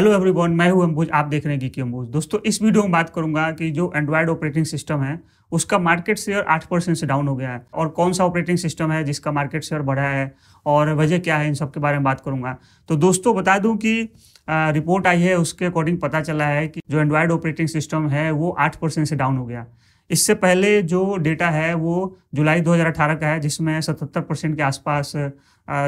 hello everyone मैं हूं अम्बुज आप देख रहे हैं कि अंबुज दोस्तों इस वीडियो में बात करूंगा कि जो एंड्रॉयड ऑपरेटिंग सिस्टम है उसका मार्केट शेयर आठ परसेंट से डाउन हो गया है और कौन सा ऑपरेटिंग सिस्टम है जिसका मार्केट शेयर बढ़ा है और वजह क्या है इन सब के बारे में बात करूंगा तो दोस्तों बता दूं कि रिपोर्ट आई है उसके अकॉर्डिंग पता चला है कि जो एंड्रॉयड ऑपरेटिंग सिस्टम है वो आठ से डाउन हो गया इससे पहले जो डेटा है वो जुलाई 2018 का है जिसमें 77 परसेंट के आसपास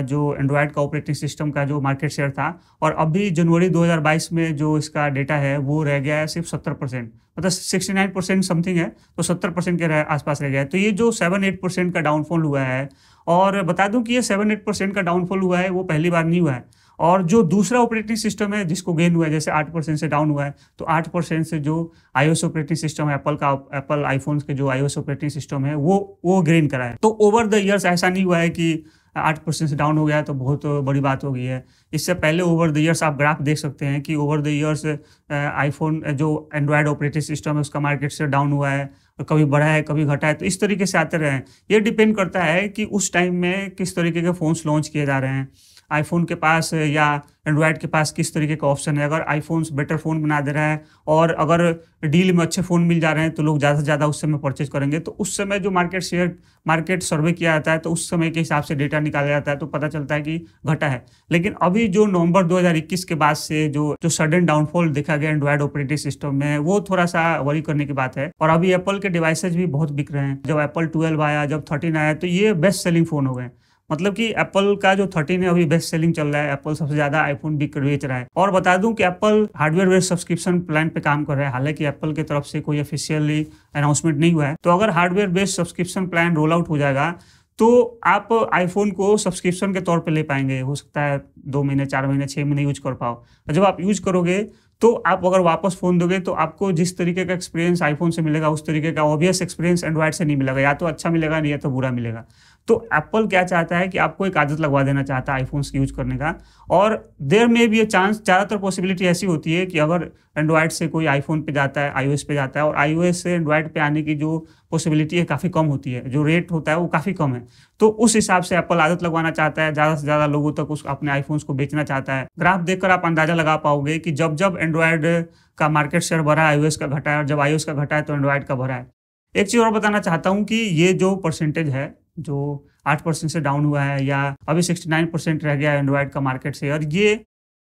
जो एंड्रॉयड का ऑपरेटिंग सिस्टम का जो मार्केट शेयर था और अभी जनवरी 2022 में जो इसका डेटा है वो रह गया है सिर्फ 70 परसेंट मतलब 69 परसेंट समथिंग है तो 70 परसेंट के आसपास रह गया है तो ये जो 7-8 परसेंट का डाउनफॉल हुआ है और बता दूं कि ये 7-8 परसेंट का डाउनफॉल हुआ है वो पहली बार नहीं हुआ है और जो दूसरा ऑपरेटिंग सिस्टम है जिसको गेन हुआ है जैसे आठ परसेंट से डाउन हुआ है तो आठ परसेंट से जो आईओएस ऑपरेटिंग सिस्टम है एप्पल का एप्पल आईफोन के जो आईओएस ऑपरेटिंग सिस्टम है वो वो ग्रेन करा है तो ओवर द ईयर्स ऐसा नहीं हुआ है कि आठ परसेंट से डाउन हो गया तो बहुत बड़ी बात हो गई है इससे पहले ओवर द ईयर्स आप ग्राफ देख सकते हैं कि ओवर द ईयर्स आईफोन जो एंड्रॉयड ऑपरेटिंग सिस्टम है उसका मार्केट से डाउन हुआ है कभी बढ़ा है कभी घटा है तो इस तरीके से आते रहे हैं ये डिपेंड करता है कि उस टाइम में किस तरीके के फ़ोन्स लॉन्च किए जा रहे हैं आईफोन के पास या एंड्रॉयड के पास किस तरीके का ऑप्शन है अगर आईफोन बेटर फ़ोन बना दे रहा है और अगर डील में अच्छे फ़ोन मिल जा रहे हैं तो लोग ज़्यादा से ज़्यादा उस समय परचेज करेंगे तो उस समय जो मार्केट शेयर मार्केट सर्वे किया जाता है तो उस समय के हिसाब से डेटा निकाला जाता है तो पता चलता है कि घटा है लेकिन अभी जो नवंबर 2021 के बाद से जो जो सडन डाउनफॉल देखा गया एंड्रॉयड ऑपरेटिंग सिस्टम में वो थोड़ा सा वरी करने की बात है और अभी एप्पल के डिवाइसेज भी बहुत बिक रहे हैं जब एप्पल ट्वेल्व आया जब थर्टीन आया तो ये बेस्ट सेलिंग फ़ोन हो गए मतलब कि एप्पल का जो थर्टीन है अभी बेस्ट सेलिंग चल रहा है एप्पल सबसे ज्यादा आईफोन भी बेच रहा है और बता दूं कि Apple hardware based subscription plan पे काम कर रहा है हालांकि एप्पल की तरफ से कोई ऑफिशियली अनाउंसमेंट नहीं हुआ है तो अगर hardware based subscription plan roll out हो जाएगा तो आप आईफोन को सब्सक्रिप्शन के तौर पर ले पाएंगे हो सकता है दो महीने चार महीने छः महीने यूज कर पाओ और जब आप यूज करोगे तो आप अगर वापस फ़ोन दोगे तो आपको जिस तरीके का एक्सपीरियंस आईफोन से मिलेगा उस तरीके का ऑब्वियस एक्सपीरियंस एंड्रॉयड से नहीं मिलेगा या तो अच्छा मिलेगा नहीं या तो बुरा मिलेगा तो एप्पल क्या चाहता है कि आपको एक आदत लगवा देना चाहता है आईफोन्स यूज करने का और देर में भी ये चांस ज़्यादातर पॉसिबिलिटी ऐसी होती है कि अगर एंड्रॉयड से कोई आईफोन पे जाता है आईओएस पे जाता है और आईओएस से एंड्रॉयड पे आने की जो पॉसिबिलिटी है काफ़ी कम होती है जो रेट होता है वो काफ़ी कम है तो उस हिसाब से एप्पल आदत लगवाना चाहता है ज़्यादा से ज़्यादा लोगों तक उस अपने आईफोन्स को बेचना चाहता है ग्राफ देखकर आप अंदाज़ा लगा पाओगे कि जब जब एंड्रॉयड का मार्केट शेयर बढ़ा है आईओएस का घटा है और जब आईओएस का घटा है तो एंड्रॉयड का बढ़ा है एक चीज़ और बताना चाहता हूँ कि ये जो परसेंटेज है जो आठ परसेंट से डाउन हुआ है या अभी सिक्सटी नाइन परसेंट रह गया है एंड्रॉयड का मार्केट से और ये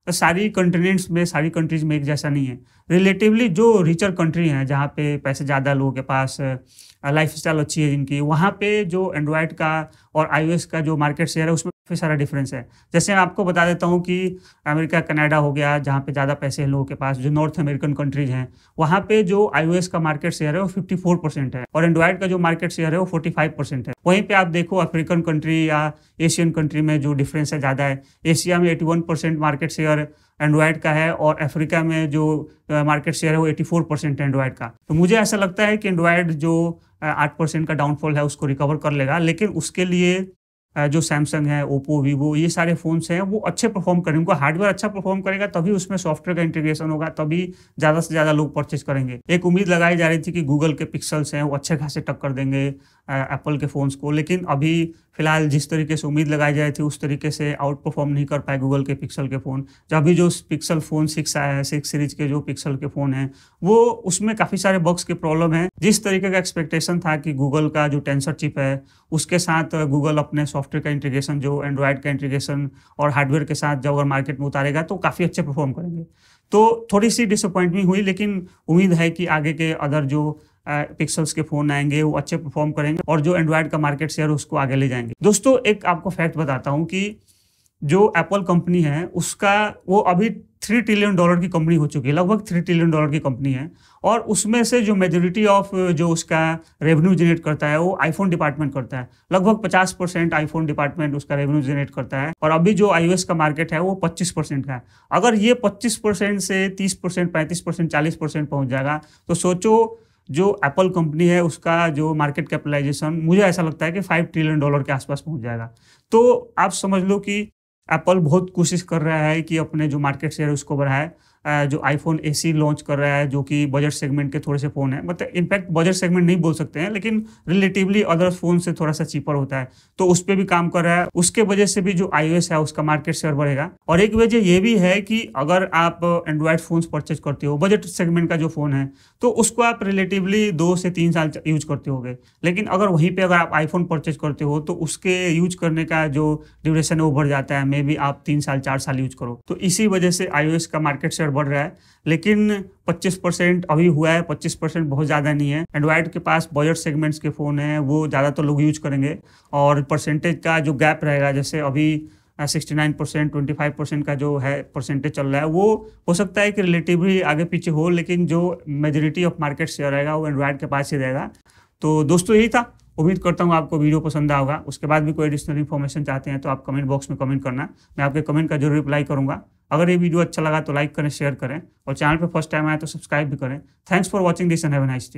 तो सारी कंटिनेंट्स में सारी कंट्रीज में एक जैसा नहीं है रिलेटिवली जो रिचर कंट्री हैं जहाँ पे पैसे ज़्यादा लोगों के पास लाइफ स्टाइल अच्छी है जिनकी वहाँ पे जो एंड्रॉयड का और आई का जो मार्केट शेयर है उसमें काफ़ी सारा डिफरेंस है जैसे मैं आपको बता देता हूँ कि अमेरिका कनाडा हो गया जहाँ पे ज़्यादा पैसे हैं लोगों के पास जो नॉर्थ अमेरिकन कंट्रीज हैं वहाँ पे जो आई का मार्केट शेयर है वो फोर परसेंट है और एंड्रॉयड का जो मार्केट शेयर है वो फाइव परसेंट है वहीं पर आप देखो अफ्रीकन कंट्री या एशियन कंट्री में जो डिफरेंस है ज़्यादा है एशिया में एटी मार्केट शेयर एंड्रॉयड का है और अफ्रीका में जो मार्केट शेयर है वो 84 परसेंट एंड्रॉयड का तो मुझे ऐसा लगता है कि एंड्रॉयड जो आठ परसेंट का डाउनफॉल है उसको रिकवर कर लेगा लेकिन उसके लिए जो सैमसंग है ओप्पो वीवो ये सारे फ़ोन्स हैं वो अच्छे परफॉर्म करेंगे उनका हार्डवेयर अच्छा परफॉर्म करेगा तभी उसमें सॉफ्टवेयर का इंटीग्रेशन होगा तभी ज़्यादा से ज़्यादा लोग परचेज करेंगे एक उम्मीद लगाई जा रही थी कि गूगल के पिक्सल्स हैं वो अच्छे खासे टक्कर देंगे एप्पल के फ़ोन्स को लेकिन अभी फिलहाल जिस तरीके से उम्मीद लगाई जाए थी उस तरीके से आउट परफॉर्म नहीं कर पाए गूगल के पिक्सल के फ़ोन जो अभी जो पिक्सल फ़ोन सिक्स आया है सिक्स सीरीज के जो पिक्सल के फ़ोन हैं वो उसमें काफ़ी सारे बक्स के प्रॉब्लम हैं जिस तरीके का एक्सपेक्टेशन था कि गूगल का जो टेंसर चिप है उसके साथ गूगल अपने सॉफ्टवेयर का इंटीग्रेशन जो एंड्रॉयड का इंटीग्रेशन और हार्डवेयर के साथ जब अगर मार्केट में उतारेगा तो काफ़ी अच्छे परफॉर्म करेंगे तो थोड़ी सी डिसअपॉइंटमेंट हुई लेकिन उम्मीद है कि आगे के अदर जो पिक्सल्स के फोन आएंगे वो अच्छे परफॉर्म करेंगे और जो एंड्रॉयड का मार्केट शेयर उसको आगे ले जाएंगे दोस्तों एक आपको फैक्ट बताता हूँ कि जो एप्पल कंपनी है उसका वो अभी थ्री ट्रिलियन डॉलर की कंपनी हो चुकी है लगभग थ्री ट्रिलियन डॉलर की कंपनी है और उसमें से जो मेजोरिटी ऑफ जो उसका रेवेन्यू जनरेट करता है वो आईफोन डिपार्टमेंट करता है लगभग पचास परसेंट आईफोन डिपार्टमेंट उसका रेवेन्यू जनरेट करता है और अभी जो आई का मार्केट है वो पच्चीस परसेंट का है अगर ये पच्चीस परसेंट से तीस परसेंट पैंतीस परसेंट चालीस परसेंट पहुँच जाएगा तो सोचो जो एप्पल कंपनी है उसका जो मार्केट कैपिटलाइजेशन मुझे ऐसा लगता है कि फाइव ट्रिलियन डॉलर के आसपास पहुंच जाएगा तो आप समझ लो कि एप्पल बहुत कोशिश कर रहा है कि अपने जो मार्केट शेयर है उसको बढ़ाए जो आईफोन ए लॉन्च कर रहा है जो कि बजट सेगमेंट के थोड़े से फ़ोन है मतलब इनफैक्ट बजट सेगमेंट नहीं बोल सकते हैं लेकिन रिलेटिवली अदर फ़ोन से थोड़ा सा चीपर होता है तो उस पर भी काम कर रहा है उसके वजह से भी जो आई है उसका मार्केट शेयर बढ़ेगा और एक वजह यह भी है कि अगर आप एंड्रॉयड फ़ोन परचेज करते हो बजट सेगमेंट का जो फ़ोन है तो उसको आप रिलेटिवली दो से तीन साल यूज करते हो लेकिन अगर वहीं पर अगर आप आईफोन परचेज करते हो तो उसके यूज करने का जो ड्यूरेशन है वो बढ़ जाता है मे बी आप तीन साल चार साल यूज करो तो इसी वजह से आई का मार्केट शेयर बढ़ रहा है लेकिन 25 परसेंट अभी हुआ है 25 परसेंट बहुत ज़्यादा नहीं है एंड्रॉयड के पास बजट सेगमेंट्स के फ़ोन हैं वो ज्यादा तो लोग यूज करेंगे और परसेंटेज का जो गैप रहेगा जैसे अभी sixty nine percent twenty five percent का जो है परसेंटेज चल रहा है वो हो सकता है कि रिलेटिवली आगे पीछे हो लेकिन जो मेजोरिटी ऑफ मार्केट शेयर रहेगा वो एंड्रॉयड के पास ही रहेगा तो दोस्तों यही था उम्मीद करता हूँ आपको वीडियो पसंद आया होगा उसके बाद भी कोई एडिशनल इन्फॉर्मेशन चाहते हैं तो आप कमेंट बॉक्स में कमेंट करना मैं आपके कमेंट का जरूर रिप्लाई करूँगा अगर ये वीडियो अच्छा लगा तो लाइक करें शेयर करें और चैनल पर फर्स्ट टाइम आए तो सब्सक्राइब भी करें thanks for watching this and have nice day